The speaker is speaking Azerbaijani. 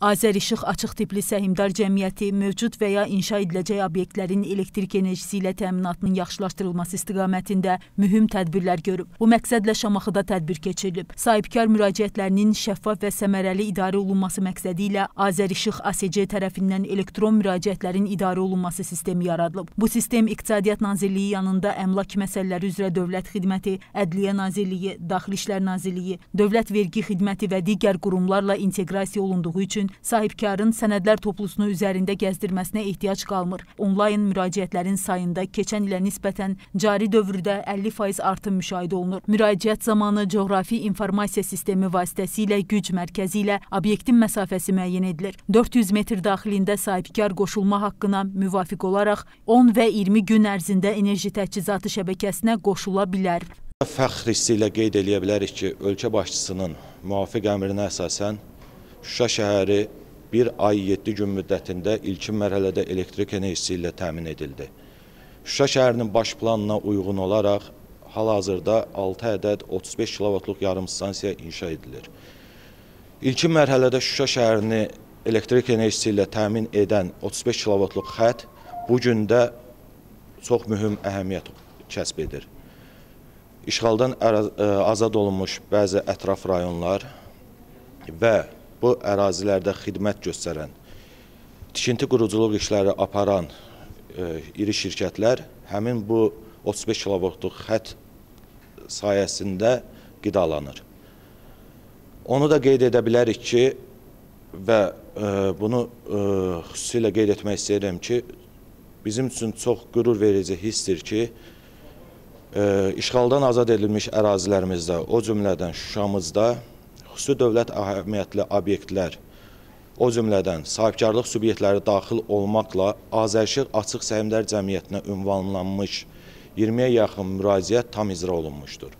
Azərişıq Açıq Tipli Səhmdar Cəmiyyəti mövcud və ya inşa ediləcək obyektlərin elektrik enerjisi ilə təminatının yaxşılaşdırılması istiqamətində mühüm tədbirlər görüb. Bu məqsədlə Şamaxıda tədbir keçirilib. Sahibkar müraciətlərinin şəffaf və səmərəli idarə olunması məqsədi ilə Azərişıq ASC tərəfindən elektron müraciətlərin idarə olunması sistemi yaradılıb. Bu sistem İqtisadiyyat Nazirliyi yanında Əmlak məsələləri üzrə Dövlət Xidməti, Ədliyyə Nazirliyi, Daxili İşlər Nazirliyi, Dövlət Vergi Xidməti və digər qurumlarla inteqrasiya olunduğu üçün üçün sahibkarın sənədlər toplusunu üzərində gəzdirməsinə ehtiyac qalmır. Onlayn müraciətlərin sayında keçən ilə nisbətən cari dövrdə 50% artım müşahidə olunur. Müraciət zamanı coğrafi informasiya sistemi vasitəsilə güc mərkəzi ilə obyektin məsafəsi müəyyən edilir. 400 metr daxilində sahibkar qoşulma haqqına müvafiq olaraq 10 və 20 gün ərzində enerji təchizatı şəbəkəsinə qoşula bilər. Fəxr hissi ilə qeyd edə bilərik ki, ölkə başçısının müvafiq əmrinə əsasən Şuşa şəhəri bir ay 7 gün müddətində ilkin mərhələdə elektrik enerjisi ilə təmin edildi. Şuşa şəhərinin baş planına uyğun olaraq hal-hazırda 6 ədəd 35 kilovatluq yarımstansiya inşa edilir. İlkin mərhələdə Şuşa şəhərini elektrik enerjisi ilə təmin edən 35 kilovatluq xət bu gün də çox mühüm əhəmiyyət kəsb edir. İşğaldan e, azad olunmuş bəzi ətraf rayonlar və bu ərazilərdə xidmət göstərən, tikinti quruculuq işləri aparan e, iri şirkətlər həmin bu 35 kilovoltluq xət sayəsində qidalanır. Onu da qeyd edə bilərik ki, və e, bunu e, xüsusilə qeyd etmək istəyirəm ki, bizim üçün çox qürur verici hissdir ki, e, işğaldan azad edilmiş ərazilərimizdə, o cümlədən Şuşamızda xüsusi dövlət əhəmiyyətli obyektlər, o cümlədən sahibkarlıq subyektləri daxil olmaqla Azərşiq Açıq Səhmdar Cəmiyyətinə ünvanlanmış 20-yə yaxın müraciət tam icra olunmuşdur.